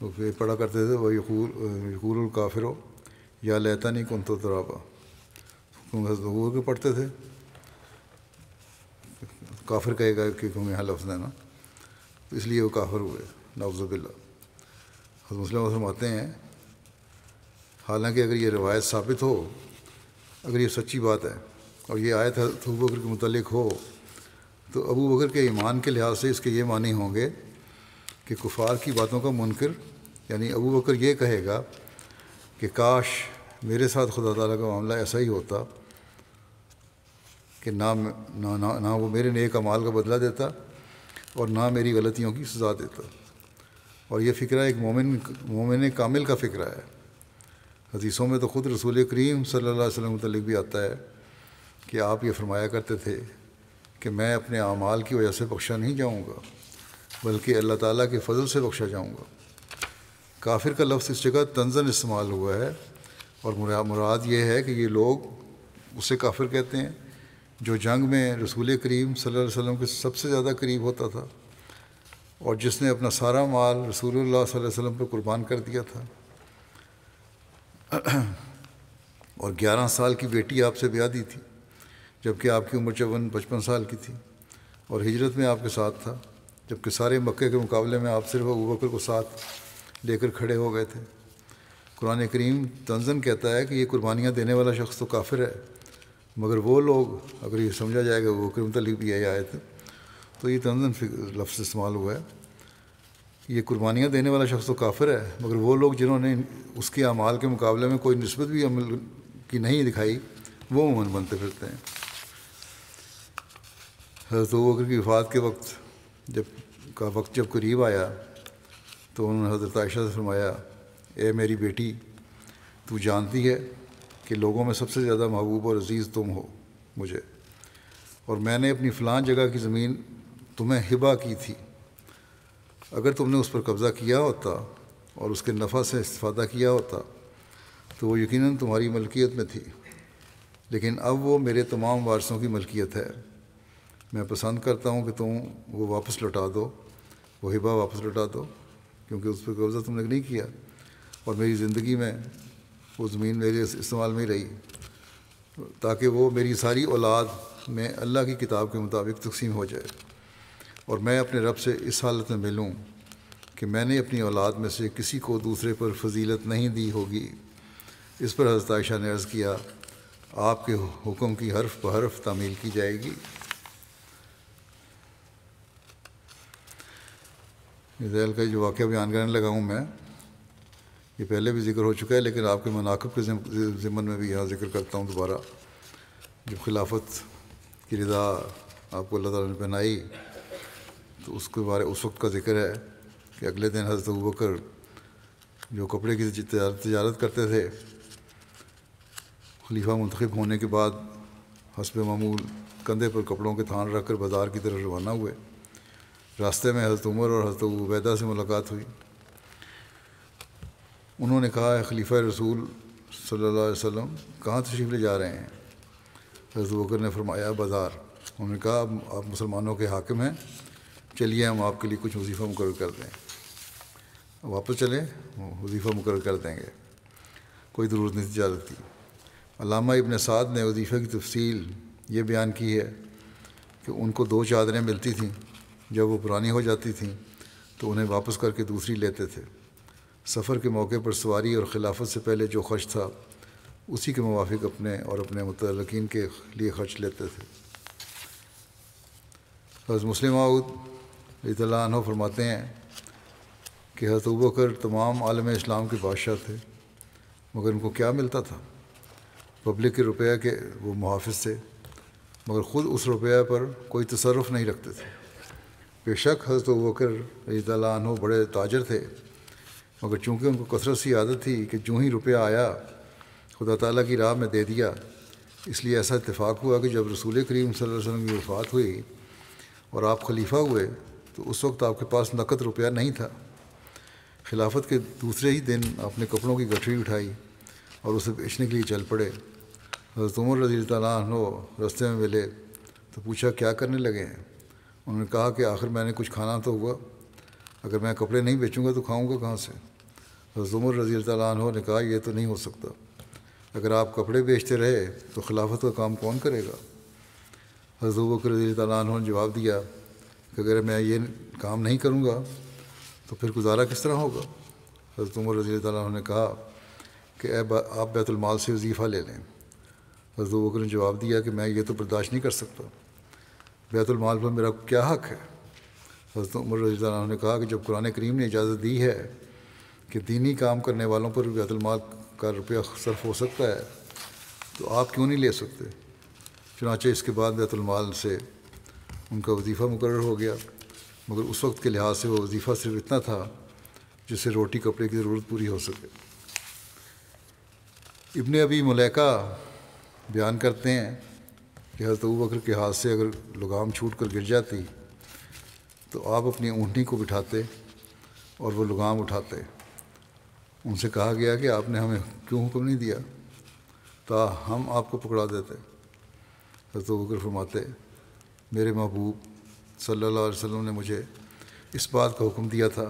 वो पढ़ा करते थे वह यकूल यकूल काफिरों या लेता नहीं कौन तो तराबा वो के पढ़ते थे काफिर कहेगा कि तुम यहाँ लफ्ज़ है ना तो इसलिए वो काफिर हुए नवज़बिल्ला हज़र मुस्लिम फरमाते हैं हालांकि अगर ये रिवायत साबित हो अगर ये सच्ची बात है और ये आयत अबू बकर के मतलब हो तो अबू बकर के ईमान के लिहाज से इसके ये मानी होंगे कि कुफार की बातों का मुनकर यानी अबू बकर ये कहेगा कि काश मेरे साथ खुदा तला का मामला ऐसा ही होता कि ना ना ना, ना वो मेरे नए अमाल का बदला देता और ना मेरी गलतियों की सज़ा देता और ये फ़िक्र एक मोमिन मोमिन कामिल का फ़िक्र है हदीसों में तो ख़ुद रसूल करीम सल्ला अलैहि मतलब भी आता है कि आप ये फरमाया करते थे कि मैं अपने अमाल की वजह से बख्शा नहीं जाऊँगा बल्कि अल्लाह ताली के फजल से बख्शा जाऊँगा काफिर का लफ्ज़ इस जगह तंजन इस्तेमाल हुआ है और मुराद ये है कि ये लोग उसे काफिर कहते हैं जो जंग में रसूल करीम सल्लल्लाहु अलैहि वसल्लम के सबसे ज़्यादा करीब होता था और जिसने अपना सारा माल रसूल सल्लल्लाहु अलैहि वसल्लम पर कुर्बान कर दिया था और 11 साल की बेटी आपसे ब्याह दी थी जबकि आपकी उम्र चौवन पचपन साल की थी और हिजरत में आपके साथ था जबकि सारे मक्के के मुकाबले में आप सिर्फ अबू बकर को साथ लेकर खड़े हो गए थे कुरान करीम तंजन कहता है कि ये कुर्बानियाँ देने वाला शख्स तो काफिर है मगर वो लोग अगर ये समझा जाएगा वो के मतलब भी आई थे तो ये तंजन लफ्ज़ इस्तेमाल हुआ है ये कुर्बानियाँ देने वाला शख्स तो काफिर है मगर वो लोग जिन्होंने उसके अमाल के मुकाबले में कोई नस्बत भी अमल की नहीं दिखाई वो उमन बनते फिरते हैं हजरत वक्र की वफ़ात के वक्त जब का वक्त जब करीब आया तो उन्होंने हज़रत आयशा से फरमाया ए मेरी बेटी तू जानती है कि लोगों में सबसे ज़्यादा महबूब और अज़ीज़ तुम हो मुझे और मैंने अपनी फ़लाँ जगह की ज़मीन तुम्हें हिबा की थी अगर तुमने उस पर कब्ज़ा किया होता और उसके नफ़ा से इस्ता किया होता तो वो यकीनन तुम्हारी मलकियत में थी लेकिन अब वो मेरे तमाम वारसों की मलकियत है मैं पसंद करता हूँ कि तुम वो वापस लौटा दो वो हिबा वापस लौटा दो क्योंकि उस पर कब्ज़ा तुमने नहीं किया और मेरी ज़िंदगी में वो ज़मीन मेरे इस्तेमाल में रही ताकि वो मेरी सारी औलाद में अल्लाह की किताब के मुताबिक तकसीम हो जाए और मैं अपने रब से इस हालत में मिलूँ कि मैंने अपनी औलाद में से किसी को दूसरे पर फजीलत नहीं दी होगी इस पर हजरत आयशा ने अर्ज़ किया आपके हुक्म की हरफ बहरफ तामील की जाएगी इसराइल का जो वाक्य बयान करने लगा हूँ मैं ये पहले भी जिक्र हो चुका है लेकिन आपके मनाकब के जिम्मन में भी यहाँ जिक्र करता हूँ दोबारा जब खिलाफत की रजा आपको अल्लाह ताला ने पहनाई तो उसके बारे उस वक्त का जिक्र है कि अगले दिन हज़रत बकर जो कपड़े की तजारत करते थे खलीफा मंतखब होने के बाद हसब मामूल कंधे पर कपड़ों के थान रख कर बाज़ार की तरफ रवाना हुए रास्ते में हज़रत उमर और हज़रत उबैदा से मुलाकात हुई उन्होंने कहा है खलीफा रसूल सल्लल्लाहु अलैहि वसल्लम कहाँ तशरीफ़ ले जा रहे हैं हज़रत बकर ने फरमाया बाज़ार उन्होंने कहा आप, मुसलमानों के हाकिम हैं चलिए हम आपके लिए कुछ वजीफ़ा मुकर कर दें वापस चले वजीफ़ा मुकर कर देंगे कोई ज़रूरत नहीं जा की अलामा इबन साद ने वजीफ़े की तफसील ये बयान की है कि उनको दो चादरें मिलती थीं जब वो पुरानी हो जाती थी तो उन्हें वापस करके दूसरी लेते थे सफ़र के मौके पर सवारी और खिलाफत से पहले जो खर्च था उसी के मुवाफिक अपने और अपने मतलकिन के लिए खर्च लेते थे हज़ मुस्लिम आऊद फरमाते हैं कि हज़रत तमाम आलम इस्लाम के बादशाह थे मगर उनको क्या मिलता था पब्लिक के रुपया के वो मुहाफ़ थे मगर ख़ुद उस रुपया पर कोई तसरफ़ नहीं रखते थे बेशक हज़रत बकर रजीतु बड़े ताजर थे मगर चूँकि उनको कसरत सी आदत थी कि जूँ ही रुपया आया खुदा तला की राह में दे दिया इसलिए ऐसा इतफ़ाक़ हुआ कि जब रसूल करीम वसल्लम की वफ़ात हुई और आप खलीफा हुए तो उस वक्त आपके पास नकद रुपया नहीं था खिलाफत के दूसरे ही दिन आपने कपड़ों की गठरी उठाई और उसे बेचने के लिए चल पड़े हजरत उमर रजी तैन रस्ते में मिले तो पूछा क्या करने लगे हैं उन्होंने कहा कि आखिर मैंने कुछ खाना तो हुआ अगर मैं कपड़े नहीं बेचूँगा तो खाऊँगा कहाँ से हजूमर रजी तैन ने कहा यह तो नहीं हो सकता अगर आप कपड़े बेचते रहे तो खिलाफत का काम कौन करेगा हजूब बकर रजी तैन ने जवाब दिया कि अगर मैं ये काम नहीं करूँगा तो फिर गुजारा किस तरह होगा हजूमर रजी तैन ने कहा कि आप बैतुलमाल से वजीफ़ा ले लें हजू ने जवाब दिया कि मैं ये तो बर्दाश्त नहीं कर सकता बैतुलमाल पर मेरा क्या हक है हजरत उमर रजी ने कहा कि जब कुरान करीम ने इजाज़त दी है कि दीनी काम करने वालों पर बैतुलमाल का रुपया सर्फ हो सकता है तो आप क्यों नहीं ले सकते चुनाचे इसके बाद बैतुलमाल से उनका वजीफ़ा मुकर हो गया मगर उस वक्त के लिहाज से वो वजीफ़ा सिर्फ इतना था जिससे रोटी कपड़े की ज़रूरत पूरी हो सके इबन अभी मलैका बयान करते हैं कि हज़रत बकर के हाथ से अगर लगाम छूट कर गिर जाती तो आप अपनी ऊँटनी को बिठाते और वो लगाम उठाते उनसे कहा गया कि आपने हमें क्यों हुक्म नहीं दिया ता तो हम आपको पकड़ा देते हजरत बकर फरमाते मेरे महबूब सल्लल्लाहु अलैहि वसल्लम ने मुझे इस बात का हुक्म दिया था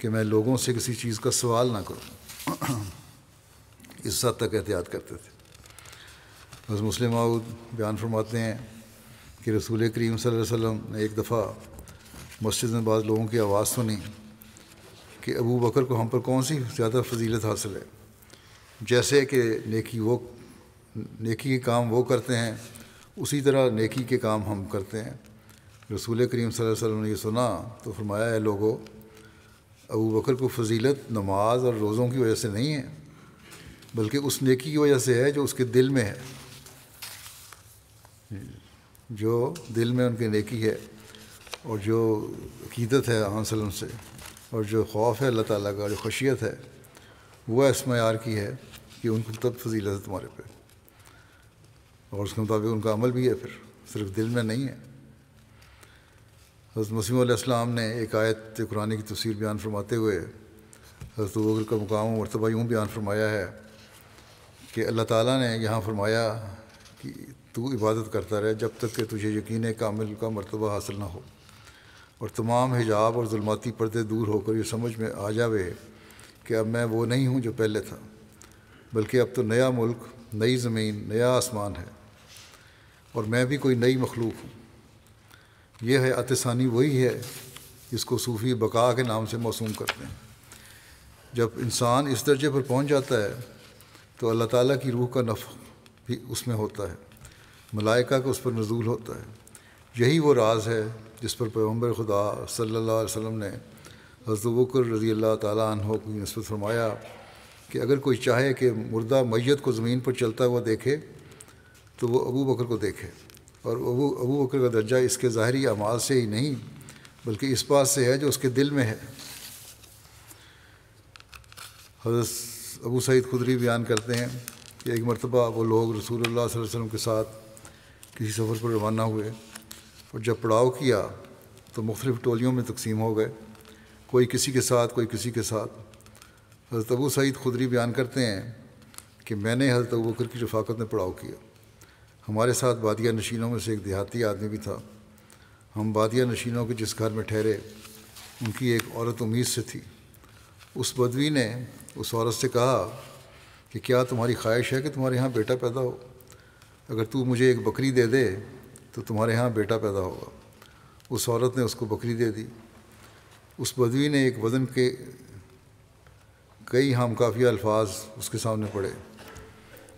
कि मैं लोगों से किसी चीज़ का सवाल ना करूँ इस हद तक एहतियात करते थे हज़र मुस्लिम आउद बयान फरमाते हैं कि रसूल करीम वसल्लम ने एक दफ़ा मस्जिद में बाद लोगों की आवाज़ सुनी कि अबू बकर को हम पर कौन सी ज़्यादा फजीलत हासिल है जैसे कि नेकी वो नेकी के काम वो करते हैं उसी तरह नेकी के काम हम करते हैं रसूल करीम वसल्लम ने यह सुना तो फरमाया है लोगों अबू बकर को फजीलत नमाज और रोज़ों की वजह से नहीं है बल्कि उस नेकी की वजह से है जो उसके दिल में है जो दिल में उनकी नेकी है और जो अकीदत है वसल्लम से और जो खौफ है अल्लाह ताली का जो खुशियत है वह इस मैार की है कि उनको तब फजीलत है तुम्हारे पे और उसके मुताबिक उनका अमल भी है फिर सिर्फ दिल में नहीं है हज़रत मसीम ने एक आयत कुरानी की तस्वीर बयान फरमाते हुए हज़रत बकर का मुकाम मरतबा यूँ बयान फरमाया है कि अल्लाह ताला ने यहाँ फरमाया कि तू इबादत करता रहे जब तक कि तुझे यकीन कामिल का मरतबा हासिल ना हो और तमाम हिजाब और जुलमाती पर्दे दूर होकर यह समझ में आ जावे कि अब मैं वो नहीं हूँ जो पहले था बल्कि अब तो नया मुल्क नई ज़मीन नया आसमान है और मैं भी कोई नई मखलूक हूँ यह है आतिसानी वही है जिसको सूफ़ी बका के नाम से मौसूम करते हैं जब इंसान इस दर्जे पर पहुँच जाता है तो अल्लाह ताला की रूह का नफ़ भी उसमें होता है मलाइका का उस पर नजूल होता है यही वो राज है जिस पर पैगम्बर खुदा सल्ला वसम ने हज़रत बकर रज़ी अल्लाह तहों की नस्बत फरमाया कि अगर कोई चाहे कि मुर्दा मैत को ज़मीन पर चलता हुआ देखे तो वह अबू बकर को देखे और अबू अबू बकर का दर्जा इसके ज़ाहरी अमाल से ही नहीं बल्कि इस बात से है जो उसके दिल में है हजरत अबू सईद खुदरी बयान करते हैं कि एक मरतबा वो लोग रसूल वसम के साथ किसी सफ़र पर रवाना हुए और जब पड़ाव किया तो मुख्तलिफ़ टोलियों में तकसीम हो गए कोई किसी के साथ कोई किसी के साथ हज़रत अबू सईद खुदरी बयान करते हैं कि मैंने हज़रत अबू बकर की रफाकत में पड़ाव किया हमारे साथ बादिया नशीनों में से एक देहाती आदमी भी था हम बादिया नशीनों के जिस घर में ठहरे उनकी एक औरत उम्मीद से थी उस बदवी ने उस औरत से कहा कि क्या तुम्हारी ख्वाहिश है कि तुम्हारे यहाँ बेटा पैदा हो अगर तू मुझे एक बकरी दे दे तो तुम्हारे यहाँ बेटा पैदा होगा उस औरत ने उसको बकरी दे दी उस बदवी ने एक वज़न के कई हम काफ़ी अल्फाज उसके सामने पढ़े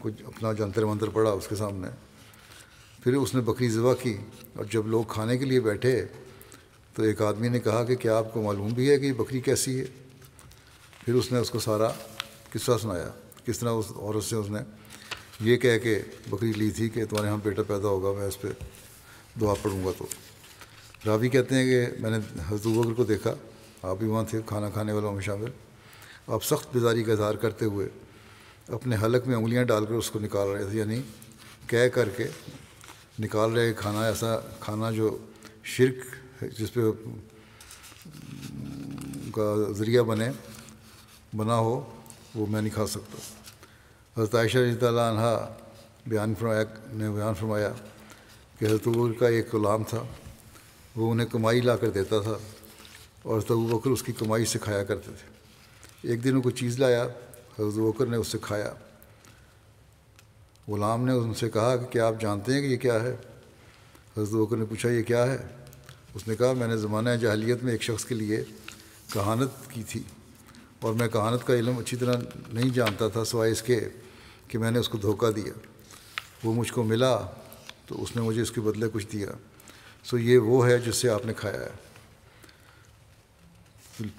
कुछ अपना जंतर मंतर पढ़ा उसके सामने फिर उसने बकरी ज़बा की और जब लोग खाने के लिए बैठे तो एक आदमी ने कहा कि क्या आपको मालूम भी है कि बकरी कैसी है फिर उसने उसको सारा किस्सा सुनाया किस तरह उस औरत से उसने ये कह के बकरी ली थी कि तुम्हारे यहाँ बेटा पैदा होगा मैं इस पर दुआ पढ़ूँगा तो रावी कहते हैं कि मैंने हजरत बकर को देखा आप भी वहाँ थे खाना खाने वालों में शामिल आप सख्त बेजारी का इजहार करते हुए अपने हलक में उंगलियाँ डालकर उसको निकाल रहे थे यानी कह करके निकाल रहे खाना ऐसा खाना जो शिरक जिस पे का ज़रिया बने बना हो वो मैं नहीं खा सकता हज़रत आयशा रजीतहा बयान फरमाया ने बयान फरमाया कि हज़रत का एक गुलाम था वो उन्हें कमाई ला कर देता था और हज़रत बकर उसकी कमाई से खाया करते थे एक दिन उनको चीज़ लाया हज़रत बकर ने उससे खाया ग़ुलाम ने उनसे कहा कि क्या आप जानते हैं कि ये क्या है हज़रत बकर ने पूछा ये क्या है उसने कहा मैंने ज़माना जहलीत में एक शख्स के लिए कहानत की थी और मैं कहानत का इलम अच्छी तरह नहीं जानता था सवाए इसके कि मैंने उसको धोखा दिया वो मुझको मिला तो उसने मुझे उसके बदले कुछ दिया सो ये वो है जिससे आपने खाया है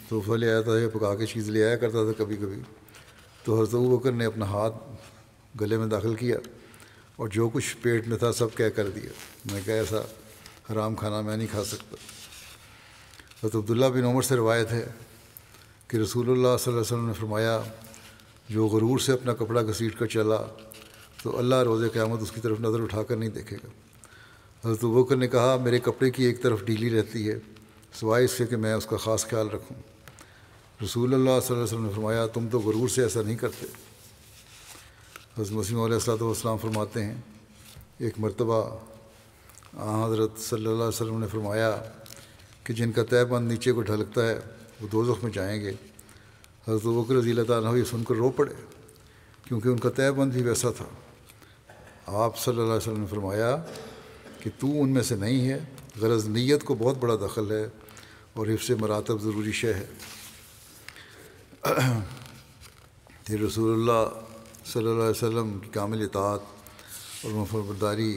तोहफा ले आया था या पका के चीज़ ले आया करता था कभी कभी तो हजरत बकर ने अपना हाथ गले में दाखिल किया और जो कुछ पेट में था सब कह कर दिया मैं क्या ऐसा हराम खाना मैं नहीं खा सकता हजरत अब्दुल्ला बिन उमर से रवायत है कि रसूल सल्लल्लाहु अलैहि ने फरमाया जो गरूर से अपना कपड़ा घसीट कर चला तो अल्लाह रोज़ क़्यामत उसकी तरफ नज़र उठा कर नहीं देखेगा हजरत बकर ने कहा मेरे कपड़े की एक तरफ डीली रहती है सवाए इसके कि मैं उसका ख़ास ख्याल रखूँ रसूल अल्लाह ने फरमाया तुम तो गरूर से ऐसा नहीं करते हज़रत मसीम सलाम फरमाते हैं एक मरतबा हज़रत सल्ला वसम ने फरमाया कि जिनका तय तयबंद नीचे को ढलकता है वो दो जख्म में जाएंगे हज़रत बकर रजील तु ये सुनकर रो पड़े क्योंकि उनका तयबंद भी वैसा था आप सल्लल्लाहु अलैहि ने फरमाया कि तू उनमें से नहीं है गरज नीयत को बहुत बड़ा दखल है और हिफ्स मरातब ज़रूरी शह है फिर रसूल सल्लल्लाहु अलैहि की कामिल इतात और मुफरबरदारी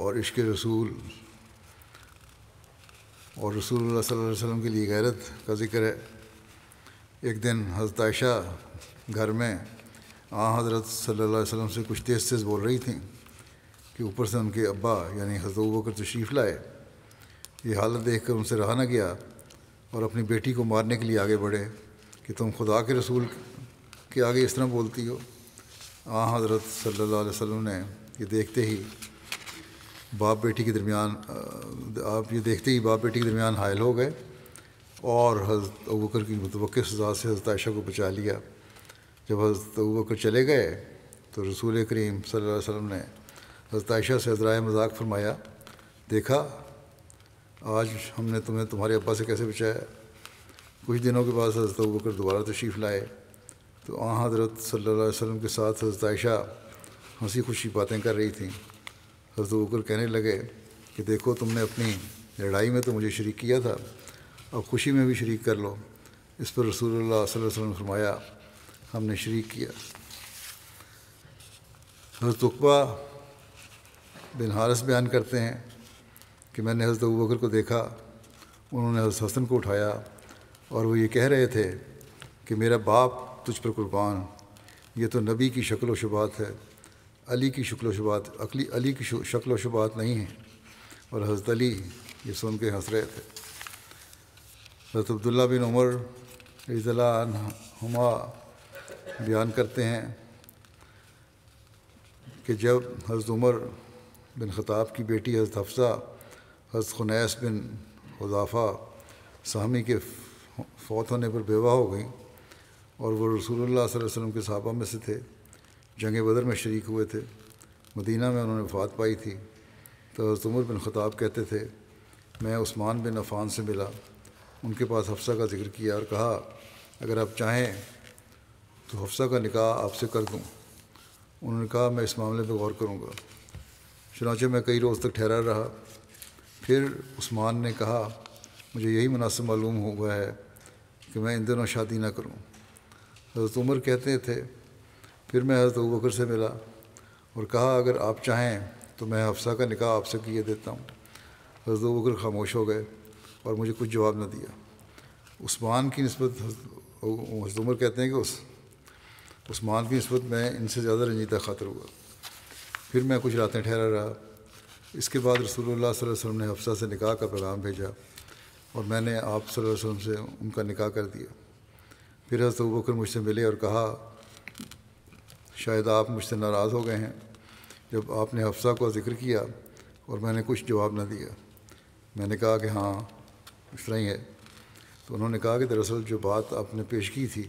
और इश्क रसूल और रसूल सल्लम के लिए गैरत का ज़िक्र है एक दिन हजरत घर में आ हाँ, हज़रत सल्लल्लाहु वसम से कुछ तेज़ तेज़ बोल रही थी कि ऊपर से उनके अब्बा यानी हजरत बकर तशरीफ़ लाए ये हालत देख कर उनसे रहा ना गया और अपनी बेटी को मारने के लिए आगे बढ़े कि तुम खुदा के रसूल के आगे इस तरह बोलती हो आ हाँ, हज़रत सल्लल्लाहु अलैहि ने ये देखते ही बाप बेटी के दरमियान आप ये देखते ही बाप बेटी के दरमियान हायल हो गए और हज़रत बकर की मुतवक़ सजा से हज़रत आयशा को बचा लिया जब हज़रत बकर चले गए तो रसूल करीम सल्लल्लाहु अलैहि वसल्लम ने हज़रत आयशा से हजरा मजाक फरमाया देखा आज हमने तुम्हें तुम्हारे अब्बा से कैसे बचाया कुछ दिनों के बाद हज़रत बकर दोबारा तशरीफ़ लाए तो आ हज़रत सल्लल्लाहु वसम के साथ हज़रत आयशा हंसी खुशी बातें कर रही थी हजरत बकर कहने लगे कि देखो तुमने अपनी लड़ाई में तो मुझे शरीक किया था और खुशी में भी शरीक कर लो इस पर रसूल सल्लल्लाहु वसल्लम ने फरमाया हमने शरीक किया हजरत उकबा बिन हारस बयान करते हैं कि मैंने हजरत अबू बकर को देखा उन्होंने हजरत हसन को उठाया और वो ये कह रहे थे कि मेरा बाप तुझ पर कुर्बान ये तो नबी की शक्ल व शुबात है अली की शक्ल शुबात अकली अली की शक्ल शुबात नहीं है और हज़रत अली ये सुन के हंस रहे थे हज़रत अब्दुल्ला बिन उमर रज़ला बयान करते हैं कि जब हज़रत उमर बिन ख़ताब की बेटी हज़रत हफ्सा हज़रत खुनैस बिन हजाफा सामी के फौत होने पर बेवा हो गई और वो रसूलुल्लाह सल्लल्लाहु अलैहि वसल्लम के साहबा में से थे जंग बदर में शरीक हुए थे मदीना में उन्होंने वफात पाई थी तो उमर बिन ख़ताब कहते थे मैं उस्मान बिन अफ़ान से मिला उनके पास हफ्सा का जिक्र किया और कहा अगर आप चाहें तो हफ्सा का निका आपसे कर दूँ उन्होंने कहा मैं इस मामले पर गौर करूँगा चुनाचे में कई रोज़ तक ठहरा रहा फिर उस्मान ने कहा मुझे यही मुनासिब मालूम हो गया है कि मैं इन दिनों शादी ना करूँ हज़रत उमर कहते थे फिर मैं हज़रत बकर से मिला और कहा अगर आप चाहें तो मैं हफ्सा का निकाह आपसे किए देता हूँ हज़रत बकर खामोश हो गए और मुझे कुछ जवाब न दिया उस्मान की नस्बत हजरत उमर कहते हैं कि उस उस्मान की नस्बत मैं इनसे ज़्यादा रंजीदा खातर हुआ फिर मैं कुछ रातें ठहरा रहा इसके बाद रसूलुल्लाह सल्लल्लाहु अलैहि वसल्लम ने हफ्सा से निकाह का पैगाम भेजा और मैंने आप सल्लल्लाहु अलैहि वसल्लम से उनका निकाह कर दिया फिर हजरत बकर मुझसे मिले और कहा शायद आप मुझसे नाराज़ हो गए हैं जब आपने हफ्सा को ज़िक्र किया और मैंने कुछ जवाब ना दिया मैंने कहा कि हाँ इस तरह ही है तो उन्होंने कहा कि दरअसल जो बात आपने पेश की थी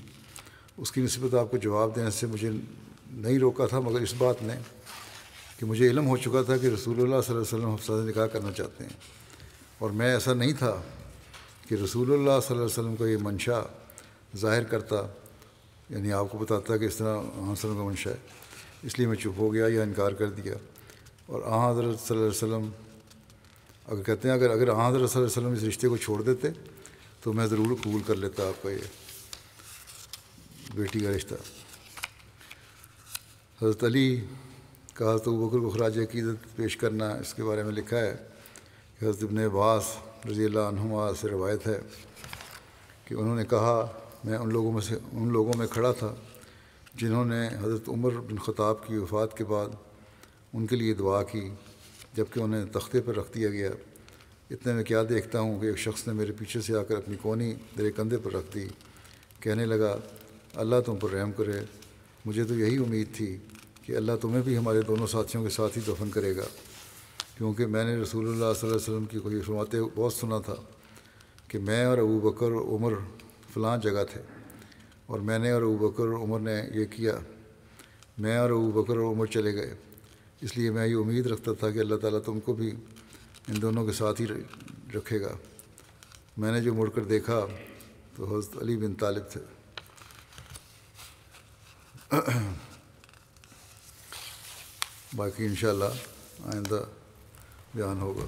उसकी नस्बत आपको जवाब देने से मुझे नहीं रोका था मगर इस बात ने कि मुझे इलम हो चुका था कि रसूलुल्लाह सल्लल्लाहु अलैहि वसल्लम हफ्सा से निकाह करना चाहते हैं और मैं ऐसा नहीं था कि रसूलुल्लाह सल्लल्लाहु अलैहि वसल्लम ये मंशा ज़ाहिर करता यानी आपको बताता कि इस तरह हसन का मंशा है इसलिए मैं चुप हो गया या इनकार कर दिया और आ हज़रत वसम अगर कहते हैं अगर अगर आ वसम इस रिश्ते को छोड़ देते तो मैं ज़रूर कबूल कर लेता आपका ये बेटी का रिश्ता हज़रत अली कहा तो बकर को खराज अकीदत पेश करना इसके बारे में लिखा है कि हज़रत इबन अब्बास रज़ी अल्लाह से रवायत है कि उन्होंने कहा मैं उन लोगों में से उन लोगों में खड़ा था जिन्होंने हज़रत उमर बिन ख़ताब की वफ़ात के बाद उनके लिए दुआ की जबकि उन्हें तख्ते पर रख दिया गया इतने में क्या देखता हूँ कि एक शख्स ने मेरे पीछे से आकर अपनी कोनी मेरे कंधे पर रख दी कहने लगा अल्लाह तुम पर रहम करे मुझे तो यही उम्मीद थी कि अल्लाह तुम्हें भी हमारे दोनों साथियों के साथ ही दफन करेगा क्योंकि मैंने रसूल सल्लल्लाहु अलैहि वसल्लम की कोई फरमाते बहुत सुना था कि मैं और अबू बकर उमर फलां जगह थे और मैंने और अबू बकर और उमर ने यह किया मैं और अबू बकर और उमर चले गए इसलिए मैं ये उम्मीद रखता था कि अल्लाह ताला तुमको भी इन दोनों के साथ ही रखेगा मैंने जो मुड़कर देखा तो हजरत अली बिन तालिब थे बाकी इन आइंदा बयान होगा